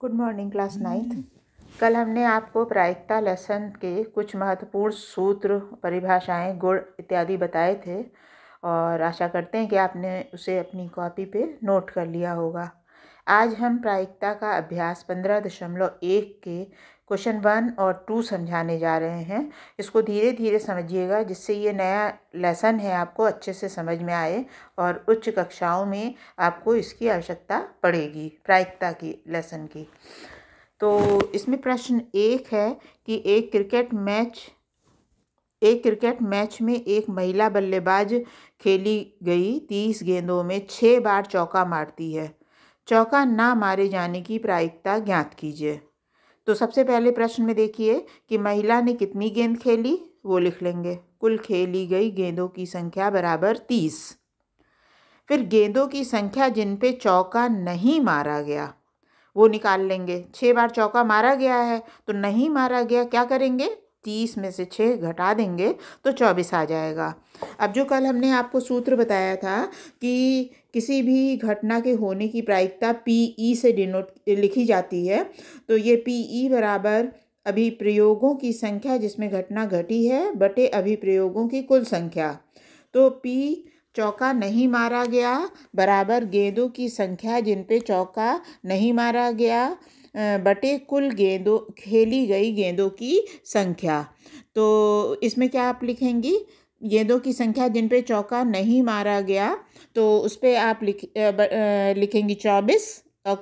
good morning class ninth कल हमने आपको प्रायिकता लेसन के कुछ महत्वपूर्ण सूत्र परिभाषाएं गुण इत्यादि बताए थे और आशा करते हैं कि आपने उसे अपनी कॉपी पे नोट कर लिया होगा आज हम प्रायिकता का अभ्यास पंद्रह दशमलव एक के क्वेश्चन वन और टू समझाने जा रहे हैं इसको धीरे धीरे समझिएगा जिससे ये नया लेसन है आपको अच्छे से समझ में आए और उच्च कक्षाओं में आपको इसकी आवश्यकता पड़ेगी प्रायिकता की लेसन की तो इसमें प्रश्न एक है कि एक क्रिकेट मैच एक क्रिकेट मैच में एक महिला बल्लेबाज खेली गई तीस गेंदों में छः बार चौका मारती है चौका ना मारे जाने की प्रायिकता ज्ञात कीजिए तो सबसे पहले प्रश्न में देखिए कि महिला ने कितनी गेंद खेली वो लिख लेंगे कुल खेली गई गेंदों की संख्या बराबर तीस फिर गेंदों की संख्या जिन पे चौका नहीं मारा गया वो निकाल लेंगे छः बार चौका मारा गया है तो नहीं मारा गया क्या करेंगे तीस में से छः घटा देंगे तो चौबीस आ जाएगा अब जो कल हमने आपको सूत्र बताया था कि किसी भी घटना के होने की प्रायिकता पी ई e से डिनोट लिखी जाती है तो ये पी ई e बराबर अभिप्रयोगों की संख्या जिसमें घटना घटी है बटे अभिप्रयोगों की कुल संख्या तो पी चौका नहीं मारा गया बराबर गेंदों की संख्या जिन पे चौका नहीं मारा गया बटे कुल गेंदों खेली गई गेंदों की संख्या तो इसमें क्या आप लिखेंगी गेंदों की संख्या जिन पे चौका नहीं मारा गया तो उस पर आप लिख लिखेंगी चौबीस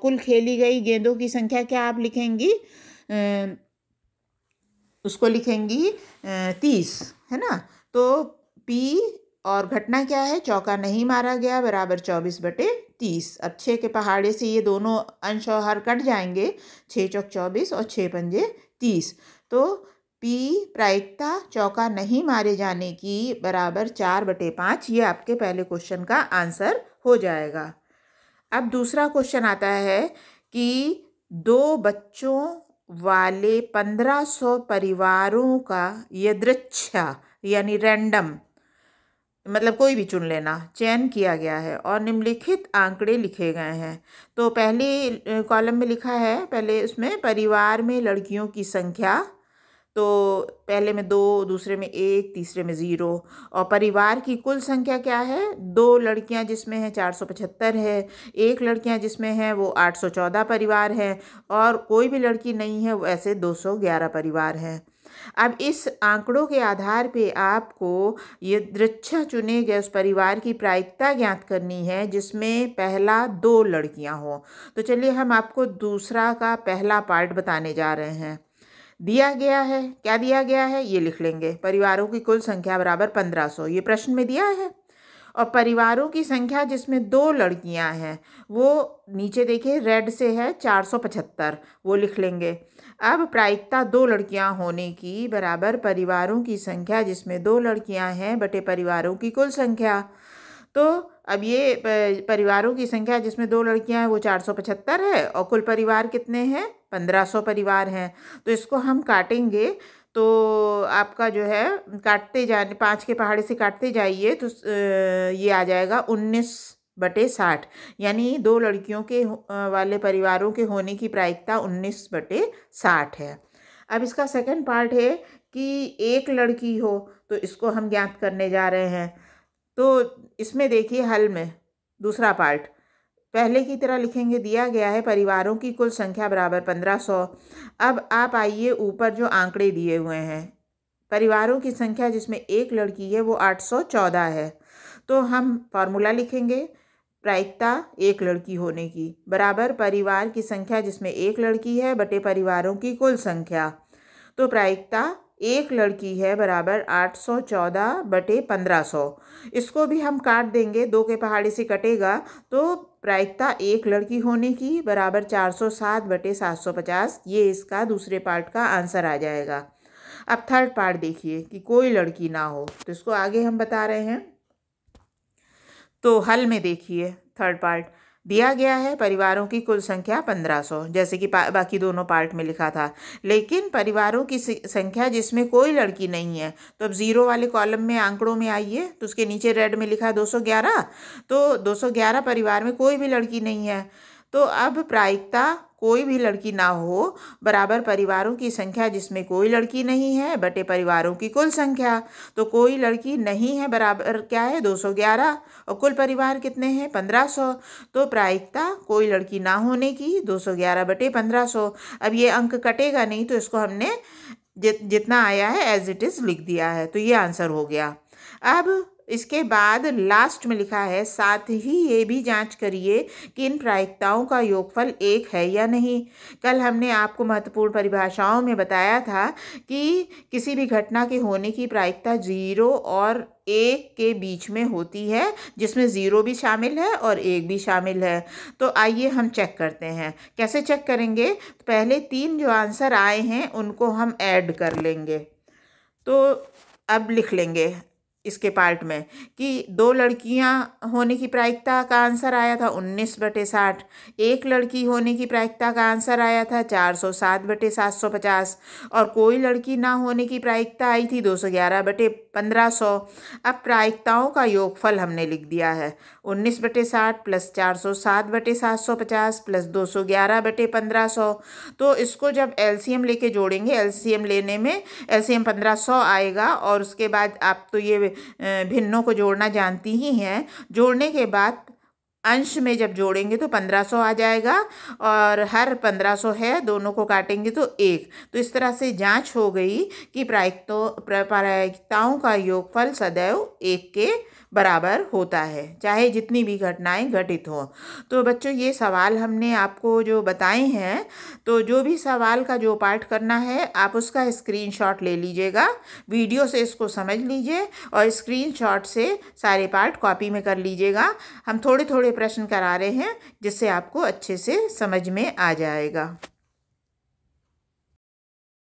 कुल खेली गई गेंदों की संख्या क्या आप लिखेंगी उसको लिखेंगी तीस है ना तो पी और घटना क्या है चौका नहीं मारा गया बराबर चौबीस बटे तीस अब छः के पहाड़े से ये दोनों अंश और हर कट जाएंगे छः चौक चौबीस और छः पंजे तीस तो पी प्रायिकता चौका नहीं मारे जाने की बराबर चार बटे पाँच ये आपके पहले क्वेश्चन का आंसर हो जाएगा अब दूसरा क्वेश्चन आता है कि दो बच्चों वाले पंद्रह सौ परिवारों का यदृच्छा यानी रैंडम मतलब कोई भी चुन लेना चयन किया गया है और निम्नलिखित आंकड़े लिखे गए हैं तो पहले कॉलम में लिखा है पहले उसमें परिवार में लड़कियों की संख्या तो पहले में दो दूसरे में एक तीसरे में ज़ीरो और परिवार की कुल संख्या क्या है दो लड़कियां जिसमें हैं चार सौ पचहत्तर है एक लड़कियां जिसमें हैं वो आठ सौ चौदह परिवार हैं और कोई भी लड़की नहीं है वो ऐसे दो सौ ग्यारह परिवार हैं अब इस आंकड़ों के आधार पे आपको ये दृच्छा चुने गए उस परिवार की प्रायिकता ज्ञात करनी है जिसमें पहला दो लड़कियां हों तो चलिए हम आपको दूसरा का पहला पार्ट बताने जा रहे हैं दिया गया है क्या दिया गया है ये लिख लेंगे परिवारों की कुल संख्या बराबर पंद्रह सौ ये प्रश्न में दिया है और परिवारों की संख्या जिसमें दो लड़कियां हैं वो नीचे देखिए रेड से है चार सौ पचहत्तर वो लिख लेंगे अब प्रायिकता दो लड़कियां होने की बराबर परिवारों की संख्या जिसमें दो लड़कियां हैं बटे परिवारों की कुल संख्या तो अब ये परिवारों की संख्या जिसमें दो लड़कियां हैं वो चार सौ पचहत्तर है और कुल परिवार कितने हैं पंद्रह सौ परिवार हैं तो इसको हम काटेंगे तो आपका जो है काटते जाने पाँच के पहाड़े से काटते जाइए तो ये आ जाएगा उन्नीस बटे साठ यानी दो लड़कियों के वाले परिवारों के होने की प्रायिकता उन्नीस बटे साठ है अब इसका सेकंड पार्ट है कि एक लड़की हो तो इसको हम ज्ञात करने जा रहे हैं तो इसमें देखिए हल में दूसरा पार्ट पहले की तरह लिखेंगे दिया गया है परिवारों की कुल संख्या बराबर पंद्रह सौ अब आप आइए ऊपर जो आंकड़े दिए हुए हैं परिवारों की संख्या जिसमें एक लड़की है वो आठ सौ चौदह है तो हम फार्मूला लिखेंगे प्रायिकता एक लड़की होने की बराबर परिवार की संख्या जिसमें एक लड़की है बटे परिवारों की कुल संख्या तो प्रायिकता एक लड़की है बराबर आठ सौ चौदह बटे पंद्रह सौ इसको भी हम काट देंगे दो के पहाड़े से कटेगा तो प्रायिकता एक लड़की होने की बराबर चार सौ सात बटे सात सौ पचास ये इसका दूसरे पार्ट का आंसर आ जाएगा अब थर्ड पार्ट देखिए कि कोई लड़की ना हो तो इसको आगे हम बता रहे हैं तो हल में देखिए थर्ड पार्ट दिया गया है परिवारों की कुल संख्या 1500 जैसे कि बाकी दोनों पार्ट में लिखा था लेकिन परिवारों की संख्या जिसमें कोई लड़की नहीं है तो अब ज़ीरो वाले कॉलम में आंकड़ों में आइए तो उसके नीचे रेड में लिखा सौ 211 तो 211 परिवार में कोई भी लड़की नहीं है तो अब प्रायिकता कोई भी लड़की ना हो बराबर परिवारों की संख्या जिसमें कोई लड़की नहीं है बटे परिवारों की कुल संख्या तो कोई लड़की नहीं है बराबर क्या है दो सौ ग्यारह और कुल परिवार कितने हैं पंद्रह सौ तो प्रायिकता कोई लड़की ना होने की दो सौ ग्यारह बटे पंद्रह सौ अब ये अंक कटेगा नहीं तो इसको हमने जित जितना आया है एज इट इज़ लिख दिया है तो ये आंसर हो गया अब इसके बाद लास्ट में लिखा है साथ ही ये भी जांच करिए कि इन प्रायिकताओं का योगफल एक है या नहीं कल हमने आपको महत्वपूर्ण परिभाषाओं में बताया था कि किसी भी घटना के होने की प्रायिकता जीरो और एक के बीच में होती है जिसमें ज़ीरो भी शामिल है और एक भी शामिल है तो आइए हम चेक करते हैं कैसे चेक करेंगे तो पहले तीन जो आंसर आए हैं उनको हम ऐड कर लेंगे तो अब लिख लेंगे इसके पार्ट में कि दो लड़कियां होने की प्रायिकता का आंसर आया था उन्नीस बटे साठ एक लड़की होने की प्रायिकता का आंसर आया था चार सौ सात बटे सात सौ पचास और कोई लड़की ना होने की प्रायिकता आई थी दो सौ ग्यारह बटे पंद्रह सौ अब प्रायिकताओं का योगफल हमने लिख दिया है उन्नीस बटे साठ प्लस चार सौ सात बटे सात सौ पचास प्लस दो सौ ग्यारह बटे पंद्रह सौ तो इसको जब एल सी एम लेके जोड़ेंगे एल सी एम लेने में एल सी एम पंद्रह सौ आएगा और उसके बाद आप तो ये भिन्नों को जोड़ना जानती ही हैं जोड़ने के बाद अंश में जब जोड़ेंगे तो पंद्रह सौ आ जाएगा और हर पंद्रह सौ है दोनों को काटेंगे तो एक तो इस तरह से जांच हो गई कि प्रायिकों प्रायिकताओं का योगफल सदैव एक के बराबर होता है चाहे जितनी भी घटनाएं घटित हों तो बच्चों ये सवाल हमने आपको जो बताए हैं तो जो भी सवाल का जो पाठ करना है आप उसका स्क्रीनशॉट ले लीजिएगा वीडियो से इसको समझ लीजिए और स्क्रीनशॉट से सारे पार्ट कॉपी में कर लीजिएगा हम थोड़े थोड़े प्रश्न करा रहे हैं जिससे आपको अच्छे से समझ में आ जाएगा